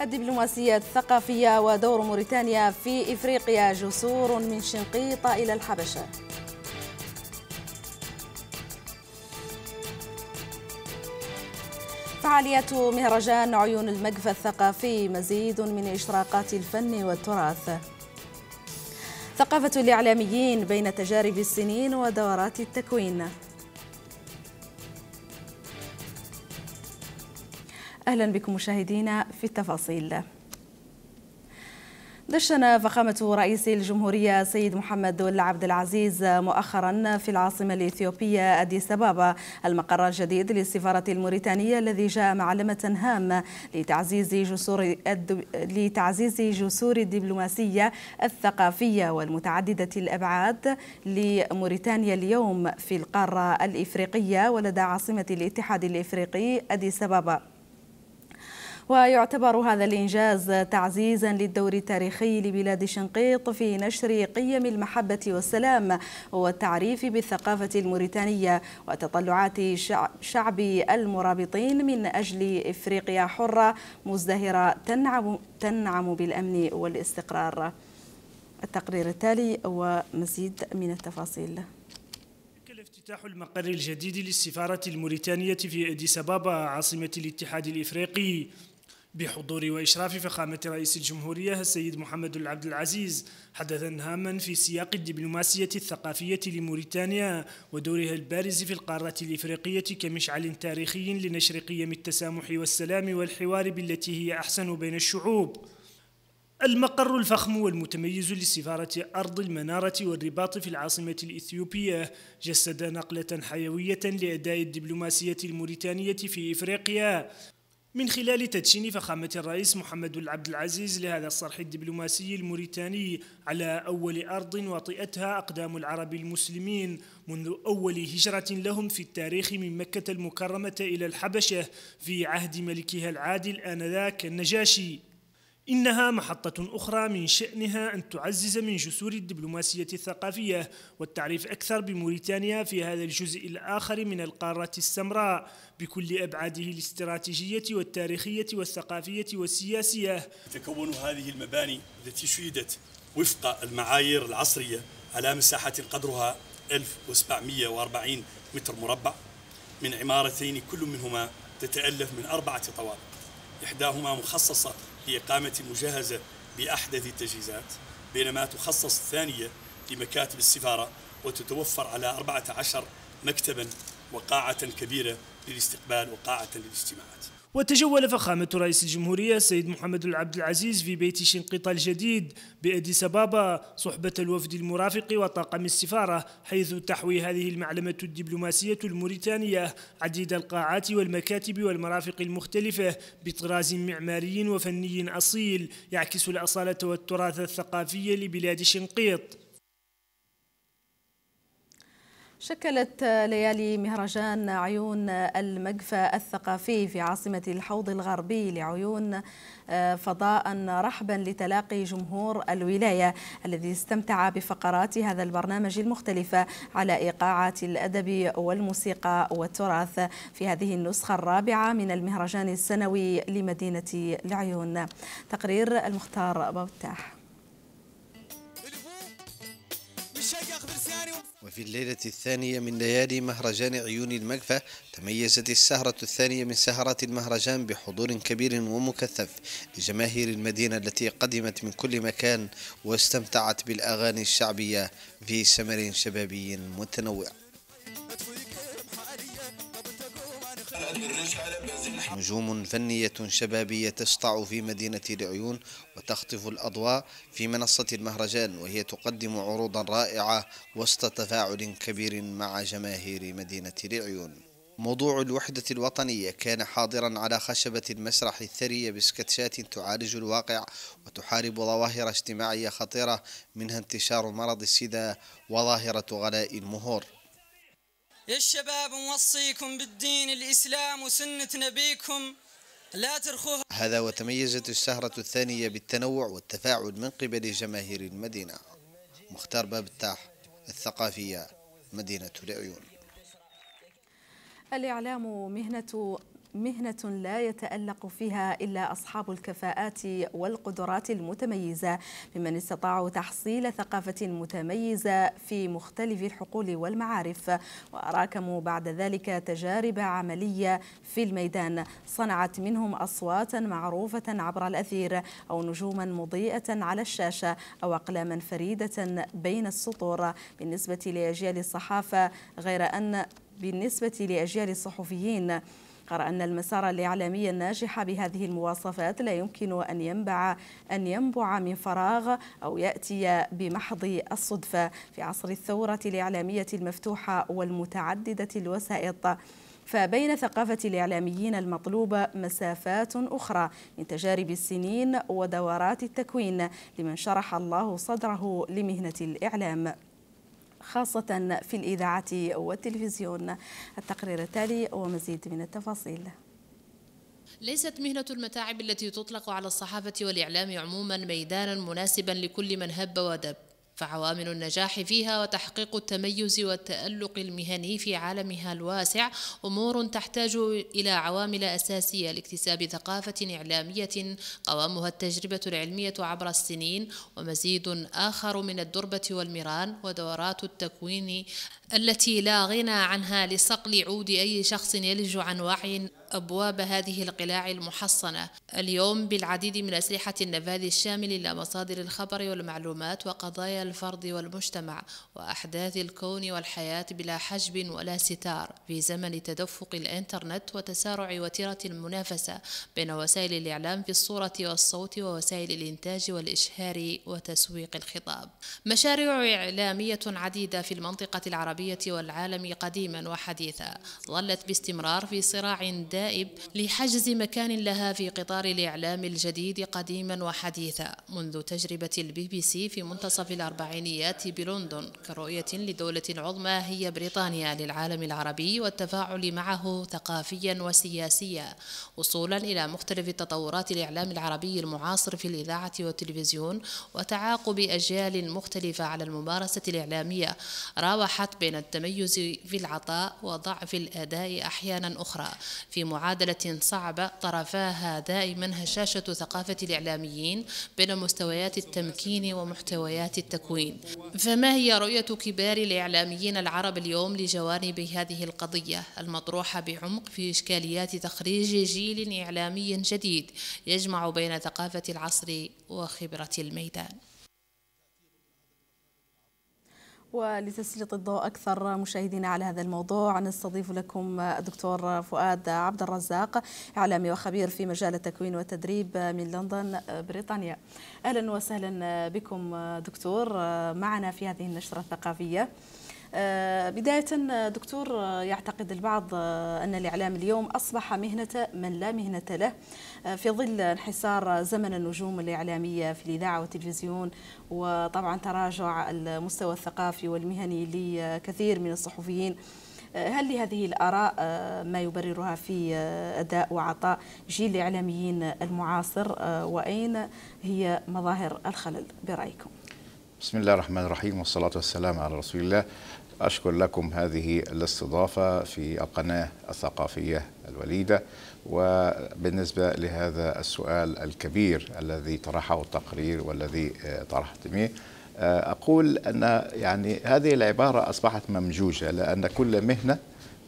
الدبلوماسية الثقافية ودور موريتانيا في إفريقيا جسور من شنقيطة إلى الحبشة فعاليات مهرجان عيون المقفى الثقافي مزيد من إشراقات الفن والتراث ثقافة الإعلاميين بين تجارب السنين ودورات التكوين أهلا بكم مشاهدينا في التفاصيل دشن فخامة رئيس الجمهورية سيد محمد دول عبد العزيز مؤخرا في العاصمة الإثيوبية أديس أبابا المقر الجديد للسفارة الموريتانية الذي جاء معلمة هامة لتعزيز جسور الدب... لتعزيز جسور الدبلوماسية الثقافية والمتعددة الأبعاد لموريتانيا اليوم في القارة الإفريقية ولدى عاصمة الاتحاد الإفريقي أديس أبابا. ويعتبر هذا الإنجاز تعزيزا للدور التاريخي لبلاد شنقيط في نشر قيم المحبة والسلام والتعريف بالثقافة الموريتانية وتطلعات شعب المرابطين من أجل إفريقيا حرة مزدهرة تنعم, تنعم بالأمن والاستقرار التقرير التالي ومزيد من التفاصيل افتتاح المقر الجديد للسفارة الموريتانية في أديس أبابا عاصمة الاتحاد الإفريقي بحضور وإشراف فخامة رئيس الجمهورية السيد محمد العبد العزيز حدثا هاما في سياق الدبلوماسية الثقافية لموريتانيا ودورها البارز في القارة الإفريقية كمشعل تاريخي لنشر قيم التسامح والسلام والحوار بالتي هي أحسن بين الشعوب المقر الفخم والمتميز لسفارة أرض المنارة والرباط في العاصمة الإثيوبية جسد نقلة حيوية لأداء الدبلوماسية الموريتانية في إفريقيا من خلال تدشين فخامة الرئيس محمد بن عبد العزيز لهذا الصرح الدبلوماسي الموريتاني على أول أرض وطئتها أقدام العرب المسلمين منذ أول هجرة لهم في التاريخ من مكة المكرمة إلى الحبشة في عهد ملكها العادل آنذاك النجاشي إنها محطة أخرى من شأنها أن تعزز من جسور الدبلوماسية الثقافية والتعريف أكثر بموريتانيا في هذا الجزء الآخر من القارة السمراء بكل أبعاده الاستراتيجية والتاريخية والثقافية والسياسية تكون هذه المباني التي شيدت وفق المعايير العصرية على مساحة قدرها 1740 متر مربع من عمارتين كل منهما تتألف من أربعة طوابق إحداهما مخصصة هي قامت مجهزة بأحدث التجهيزات بينما تخصص الثانية لمكاتب السفارة وتتوفر على 14 مكتبا وقاعة كبيرة للاستقبال وقاعة للاجتماعات وتجول فخامة رئيس الجمهورية السيد محمد العبد العزيز في بيت شنقيطة الجديد بأديس بابا صحبة الوفد المرافق وطاقم السفارة حيث تحوي هذه المعلمة الدبلوماسية الموريتانية عديد القاعات والمكاتب والمرافق المختلفة بطراز معماري وفني أصيل يعكس الأصالة والتراث الثقافي لبلاد شنقيط شكلت ليالي مهرجان عيون المقفى الثقافي في عاصمة الحوض الغربي لعيون آه، فضاء رحبا لتلاقي جمهور الولاية الذي استمتع بفقرات هذا البرنامج المختلفة على إيقاعات الأدب والموسيقى والتراث في هذه النسخة الرابعة من المهرجان السنوي لمدينة العيون تقرير المختار بوتاح وفي الليلة الثانية من ليالي مهرجان عيون المقفى تميزت السهرة الثانية من سهرات المهرجان بحضور كبير ومكثف لجماهير المدينة التي قدمت من كل مكان واستمتعت بالأغاني الشعبية في سمر شبابي متنوع نجوم فنية شبابية تسطع في مدينة العيون وتخطف الأضواء في منصة المهرجان وهي تقدم عروضا رائعة وسط تفاعل كبير مع جماهير مدينة العيون موضوع الوحدة الوطنية كان حاضرا على خشبة المسرح الثرية بسكتشات تعالج الواقع وتحارب ظواهر اجتماعية خطيرة منها انتشار مرض السيدة وظاهرة غلاء المهور يا الشباب نوصيكم بالدين الإسلام وسنة نبيكم لا ترخوها هذا وتميزت السهرة الثانية بالتنوع والتفاعل من قبل جماهير المدينة مختار باب التاح الثقافية مدينة العيون الإعلام مهنة مهنة لا يتألق فيها إلا أصحاب الكفاءات والقدرات المتميزة ممن استطاعوا تحصيل ثقافة متميزة في مختلف الحقول والمعارف وأراكموا بعد ذلك تجارب عملية في الميدان صنعت منهم أصواتا معروفة عبر الأثير أو نجوما مضيئة على الشاشة أو أقلاما فريدة بين السطور بالنسبة لأجيال الصحافة غير أن بالنسبة لأجيال الصحفيين قرأ أن المسار الإعلامي الناجح بهذه المواصفات لا يمكن أن ينبع أن ينبع من فراغ أو يأتي بمحض الصدفة في عصر الثورة الإعلامية المفتوحة والمتعددة الوسائط فبين ثقافة الإعلاميين المطلوبة مسافات أخرى من تجارب السنين ودورات التكوين لمن شرح الله صدره لمهنة الإعلام خاصة في الإذاعة والتلفزيون التقرير التالي ومزيد من التفاصيل ليست مهنة المتاعب التي تطلق على الصحافة والإعلام عموما ميدانا مناسبا لكل من هب ودب فعوامل النجاح فيها وتحقيق التميز والتألق المهني في عالمها الواسع أمور تحتاج إلى عوامل أساسية لاكتساب ثقافة إعلامية قوامها التجربة العلمية عبر السنين ومزيد آخر من الدربة والمران ودورات التكوين التي لا غنى عنها لصقل عود أي شخص يلج عن وعي أبواب هذه القلاع المحصنة اليوم بالعديد من أسلحة النفاذ الشامل إلى مصادر الخبر والمعلومات وقضايا الفرد والمجتمع وأحداث الكون والحياة بلا حجب ولا ستار في زمن تدفق الإنترنت وتسارع وتيرة المنافسة بين وسائل الإعلام في الصورة والصوت ووسائل الإنتاج والإشهار وتسويق الخطاب مشاريع إعلامية عديدة في المنطقة العربية العربية والعالم قديما وحديثا ظلت باستمرار في صراع دائب لحجز مكان لها في قطار الإعلام الجديد قديما وحديثا منذ تجربة البي بي سي في منتصف الأربعينيات بلندن كرؤية لدولة عظمى هي بريطانيا للعالم العربي والتفاعل معه ثقافيا وسياسيا وصولا إلى مختلف تطورات الإعلام العربي المعاصر في الإذاعة والتلفزيون وتعاقب أجيال مختلفة على الممارسة الإعلامية راوحت بين التميز في العطاء وضعف الأداء أحيانا أخرى في معادلة صعبة طرفاها دائما هشاشة ثقافة الإعلاميين بين مستويات التمكين ومحتويات التكوين فما هي رؤية كبار الإعلاميين العرب اليوم لجوانب هذه القضية المطروحة بعمق في إشكاليات تخريج جيل إعلامي جديد يجمع بين ثقافة العصر وخبرة الميدان ولتسليط الضوء أكثر مشاهدينا على هذا الموضوع نستضيف لكم الدكتور فؤاد عبد الرزاق إعلامي وخبير في مجال التكوين والتدريب من لندن بريطانيا أهلا وسهلا بكم دكتور معنا في هذه النشرة الثقافية آه، بداية دكتور آه، يعتقد البعض آه، أن الإعلام اليوم أصبح مهنة من لا مهنة له في ظل انحسار زمن النجوم الإعلامية في الإذاعة والتلفزيون وطبعا تراجع المستوى الثقافي والمهني لكثير من الصحفيين هل لهذه الآراء ما يبررها في أداء وعطاء جيل الإعلاميين المعاصر وأين هي مظاهر الخلل برأيكم؟ بسم الله الرحمن الرحيم والصلاة والسلام على رسول الله أشكر لكم هذه الاستضافة في القناة الثقافية الوليدة وبالنسبة لهذا السؤال الكبير الذي طرحه التقرير والذي آه، طرحتميه آه، أقول أن يعني هذه العبارة أصبحت ممجوجة لأن كل مهنة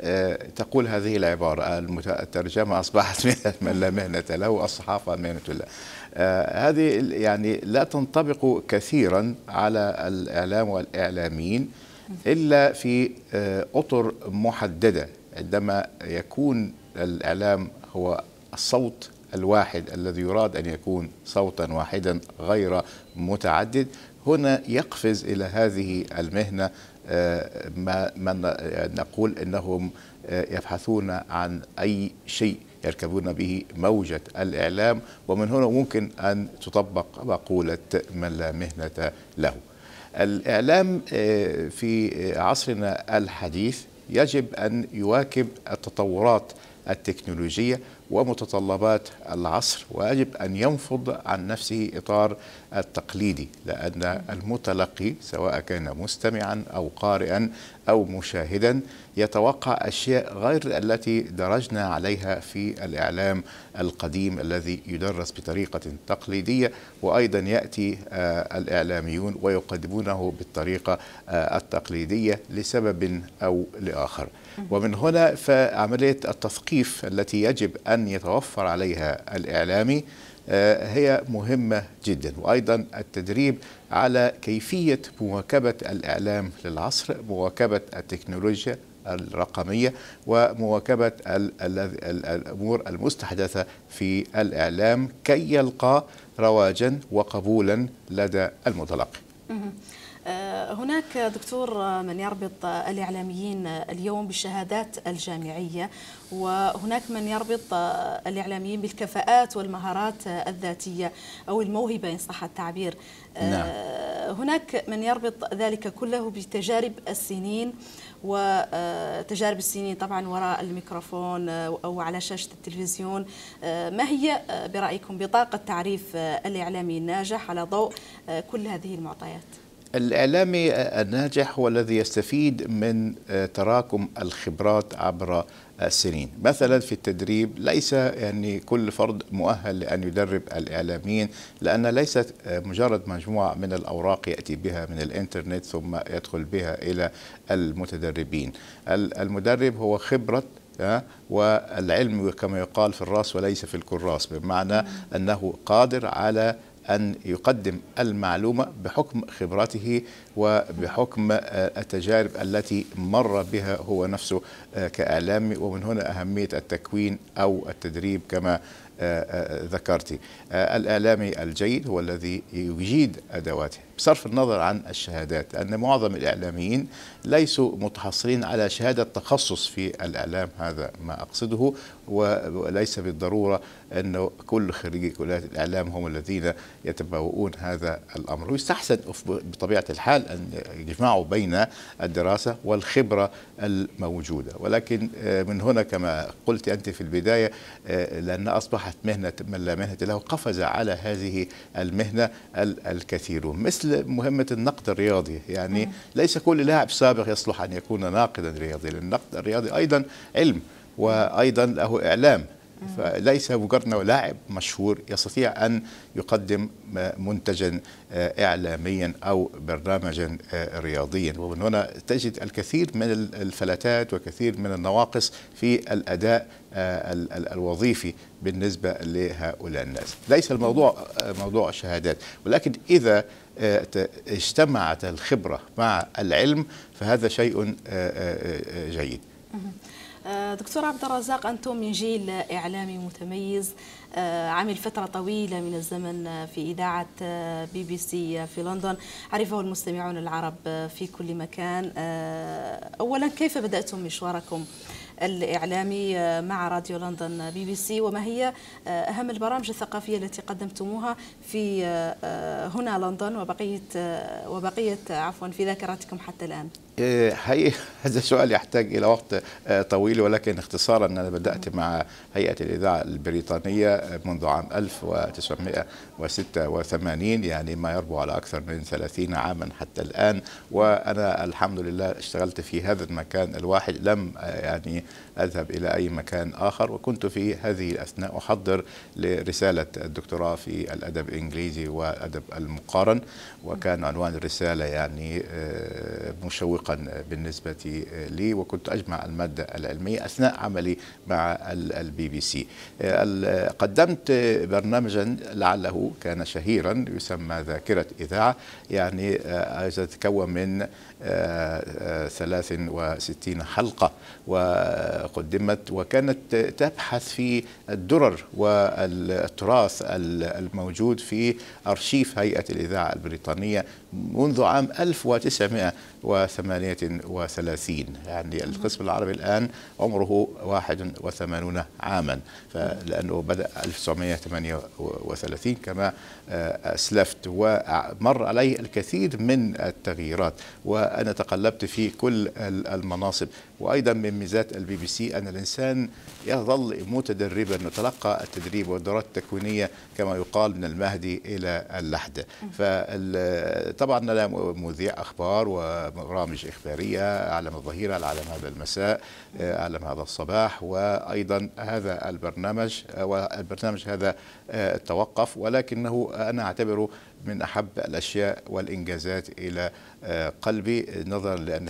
آه، تقول هذه العبارة الترجمة أصبحت من لا مهنة له الصحافة مهنة الله آه، هذه يعني لا تنطبق كثيرا على الإعلام والإعلاميين إلا في آه، أطر محددة عندما يكون الإعلام هو الصوت الواحد الذي يراد أن يكون صوتا واحدا غير متعدد هنا يقفز إلى هذه المهنة آه، ما من نقول أنهم يبحثون عن أي شيء يركبون به موجة الإعلام ومن هنا ممكن أن تطبق مقولة من لا مهنة له الإعلام آه، في عصرنا الحديث يجب أن يواكب التطورات التكنولوجية ومتطلبات العصر ويجب أن ينفض عن نفسه إطار التقليدي لأن المتلقي سواء كان مستمعا أو قارئا أو مشاهدا يتوقع أشياء غير التي درجنا عليها في الإعلام القديم الذي يدرس بطريقة تقليدية وأيضا يأتي آه، الإعلاميون ويقدمونه بالطريقة آه، التقليدية لسبب أو لآخر ومن هنا فعملية التثقيف التي يجب أن يتوفر عليها الإعلامي آه، هي مهمة جدا وأيضا التدريب على كيفية مواكبة الإعلام للعصر مواكبة التكنولوجيا الرقمية ومواكبة الأمور المستحدثة في الإعلام كي يلقى رواجا وقبولا لدى المتلقي آه، هناك دكتور من يربط الإعلاميين اليوم بالشهادات الجامعية وهناك من يربط الإعلاميين بالكفاءات والمهارات الذاتية أو الموهبة إن صح التعبير آه، نعم. هناك من يربط ذلك كله بتجارب السنين وتجارب آه، السنين طبعا وراء الميكروفون أو على شاشة التلفزيون ما هي برأيكم بطاقة تعريف الإعلامي الناجح على ضوء كل هذه المعطيات؟ الإعلامي الناجح هو الذي يستفيد من آه، تراكم الخبرات عبر السنين مثلا في التدريب ليس يعني كل فرد مؤهل لأن يدرب الإعلاميين لأن ليست آه، مجرد مجموعة من الأوراق يأتي بها من الإنترنت ثم يدخل بها إلى المتدربين المدرب هو خبرة آه، والعلم كما يقال في الراس وليس في الكراس بمعنى أنه قادر على أن يقدم المعلومة بحكم خبراته وبحكم آه، التجارب التي مر بها هو نفسه آه، كإعلامي ومن هنا أهمية التكوين أو التدريب كما آه، ذكرت الإعلامي الجيد هو الذي يجيد أدواته بصرف النظر عن الشهادات أن معظم الإعلاميين ليسوا متحصلين على شهادة تخصص في الإعلام هذا ما أقصده وليس بالضرورة أنه كل خريجي كليات الإعلام هم الذين يتبوؤون هذا الأمر ويستحسن بطبيعة الحال أن يجمعوا بين الدراسة والخبرة الموجودة ولكن آه، من هنا كما قلت أنت في البداية آه، لأن أصبحت مهنة من لا مهنة له قفز على هذه المهنة الكثيرون مثل مهمة النقد الرياضي يعني ليس كل لاعب سابق يصلح أن يكون ناقدا رياضيا النقد الرياضي أيضا علم وأيضا له إعلام فليس مجرد لاعب مشهور يستطيع أن يقدم منتجا آه، إعلاميا أو برنامجا آه، رياضيا ومن هنا تجد الكثير من الفلتات وكثير من النواقص في الأداء آه، الوظيفي بالنسبة لهؤلاء الناس ليس الموضوع موضوع الشهادات ولكن إذا اجتمعت الخبرة مع العلم فهذا شيء جيد آه، دكتور عبد الرزاق أنتم من جيل إعلامي متميز آه، عمل فترة طويلة من الزمن آه، في إذاعة بي بي سي في لندن عرفه المستمعون العرب في كل مكان أولا كيف بدأتم مشواركم الإعلامي مع راديو لندن بي بي سي وما هي أهم البرامج الثقافية التي قدمتموها في هنا لندن وبقية وبقية عفوا في ذاكرتكم حتى الآن آه، هي هذا السؤال يحتاج الى وقت آه، طويل ولكن اختصارا انا بدات مع هيئه الاذاعه البريطانيه آه، منذ عام 1986 يعني ما يربو على اكثر من 30 عاما حتى الان وانا الحمد لله اشتغلت في هذا المكان الواحد لم يعني اذهب الى اي مكان اخر وكنت في هذه الاثناء احضر لرساله الدكتوراه في الادب الانجليزي والادب المقارن وكان عنوان الرساله يعني مشوق مشوقا بالنسبة لي وكنت أجمع المادة العلمية أثناء عملي مع البي بي سي قدمت برنامجا لعله كان شهيرا يسمى ذاكرة إذاعة يعني تتكون آه، من 63 آه، آه، حلقة وقدمت وكانت تبحث في الدرر والتراث الموجود في أرشيف هيئة الإذاعة البريطانية منذ عام 1980 38 يعني القسم العربي الآن عمره 81 عاما لأنه بدأ 1938 كما آه، أسلفت ومر علي الكثير من التغييرات وأنا تقلبت في كل المناصب وايضا من ميزات البي بي سي ان الانسان يظل متدربا يتلقى التدريب والدورات التكوينيه كما يقال من المهدي الى اللحد فطبعا انا مذيع اخبار وبرامج اخباريه اعلم الظهيره اعلم هذا المساء آه، اعلم هذا الصباح وايضا هذا البرنامج آه، والبرنامج هذا آه، توقف ولكنه انا اعتبره من احب الاشياء والانجازات الى قلبي نظرا لان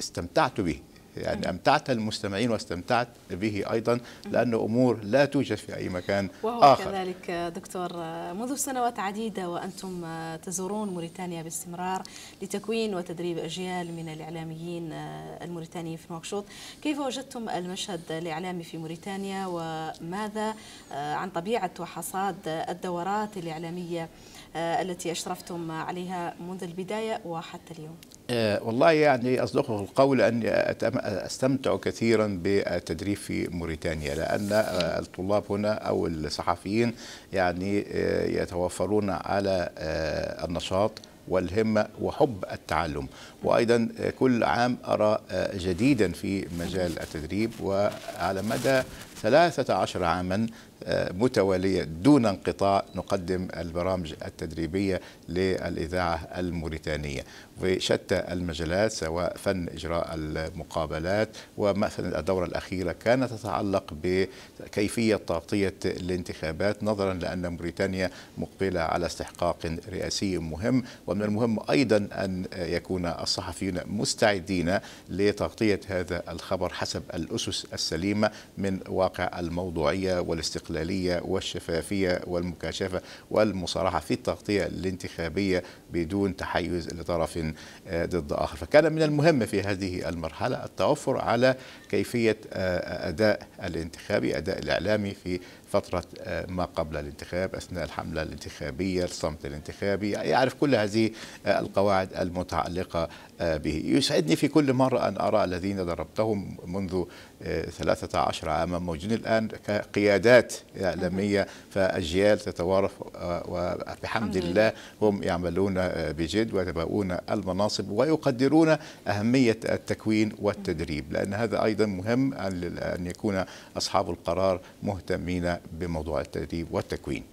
استمتعت به يعني أمتعت المستمعين واستمتعت به أيضا لأنه أمور لا توجد في أي مكان وهو آخر كذلك دكتور منذ سنوات عديدة وأنتم تزورون موريتانيا باستمرار لتكوين وتدريب أجيال من الإعلاميين الموريتانيين في نواكشوط كيف وجدتم المشهد الإعلامي في موريتانيا وماذا عن طبيعة وحصاد الدورات الإعلامية التي أشرفتم عليها منذ البداية وحتى اليوم آه، والله يعني أصدق القول أني أستمتع كثيرا بالتدريب في موريتانيا لأن آه، الطلاب هنا أو الصحفيين يعني آه، يتوفرون على النشاط والهمة وحب التعلم وأيضا كل عام أرى جديدا في مجال التدريب وعلى مدى 13 عاما آه، متوالية دون انقطاع نقدم البرامج التدريبية للإذاعة الموريتانية بشتى المجالات سواء فن إجراء المقابلات ومثلا الدورة الأخيرة كانت تتعلق بكيفية تغطية الانتخابات نظرا لأن موريتانيا مقبلة على استحقاق رئاسي مهم ومن المهم أيضا أن يكون الصحفيون مستعدين لتغطية هذا الخبر حسب الأسس السليمة من المواقع الموضوعية والاستقلالية والشفافية والمكاشفة والمصارحة في التغطية الانتخابية بدون تحيز لطرف آه، ضد آخر فكان من المهم في هذه المرحلة التوفر على كيفية آه، آه، أداء الانتخابي أداء الإعلامي في فترة آه، ما قبل الانتخاب أثناء الحملة الانتخابية الصمت الانتخابي يعرف كل هذه القواعد المتعلقة به يسعدني في كل مرة أن أرى الذين دربتهم منذ 13 عاما موجودين الآن كقيادات إعلامية فأجيال تتوارث وبحمد الله هم يعملون بجد ويتبؤون المناصب ويقدرون أهمية التكوين والتدريب لأن هذا أيضا مهم أن يكون أصحاب القرار مهتمين بموضوع التدريب والتكوين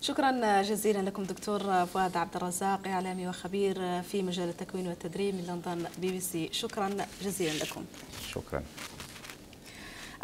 شكرا جزيلا لكم دكتور فؤاد عبد الرزاق إعلامي وخبير في مجال التكوين والتدريب من لندن بي بي سي شكرا جزيلا لكم شكرا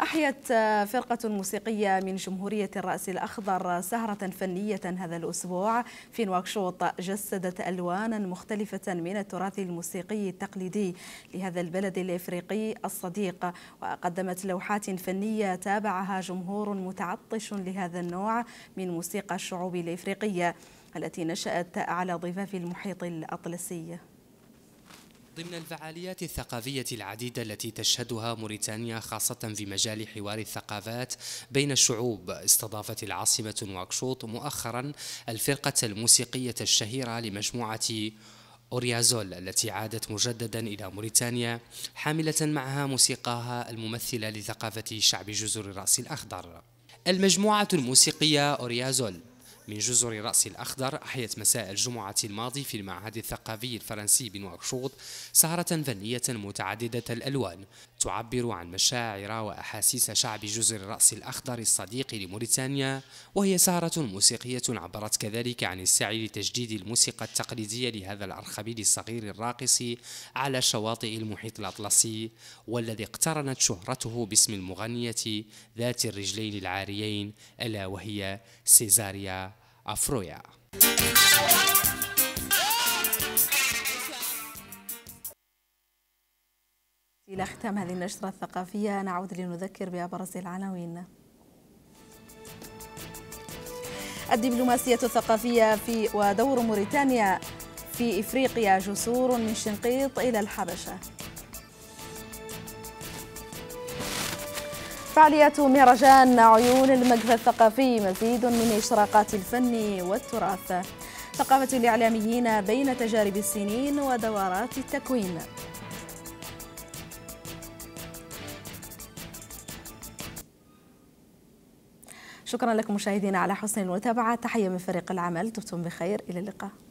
أحيت فرقة موسيقية من جمهورية الرأس الأخضر سهرة فنية هذا الأسبوع في نواكشوط جسدت ألوانا مختلفة من التراث الموسيقي التقليدي لهذا البلد الإفريقي الصديق وقدمت لوحات فنية تابعها جمهور متعطش لهذا النوع من موسيقى الشعوب الإفريقية التي نشأت على ضفاف المحيط الأطلسي ضمن الفعاليات الثقافية العديدة التي تشهدها موريتانيا خاصة في مجال حوار الثقافات بين الشعوب استضافت العاصمة نواكشوط مؤخرا الفرقة الموسيقية الشهيرة لمجموعة أوريازول التي عادت مجددا إلى موريتانيا حاملة معها موسيقاها الممثلة لثقافة شعب جزر الرأس الأخضر المجموعة الموسيقية أوريازول من جزر رأس الأخضر أحيت مساء الجمعة الماضي في المعهد الثقافي الفرنسي بنواكشوط سهرة فنية متعددة الألوان تعبر عن مشاعر وأحاسيس شعب جزر رأس الأخضر الصديق لموريتانيا وهي سهرة موسيقية عبرت كذلك عن السعي لتجديد الموسيقى التقليدية لهذا الأرخبيل الصغير الراقص على شواطئ المحيط الأطلسي والذي اقترنت شهرته باسم المغنية ذات الرجلين العاريين ألا وهي سيزاريا Afroya. إلى ختام هذه النشرة الثقافية نعود لنذكر بأبرز العناوين الدبلوماسية الثقافية في ودور موريتانيا في إفريقيا جسور من شنقيط إلى الحبشة فعالية مهرجان عيون المقهى الثقافي مزيد من إشراقات الفن والتراث ثقافة الإعلاميين بين تجارب السنين ودورات التكوين شكرا لكم مشاهدينا على حسن المتابعة تحية من فريق العمل دمتم بخير إلى اللقاء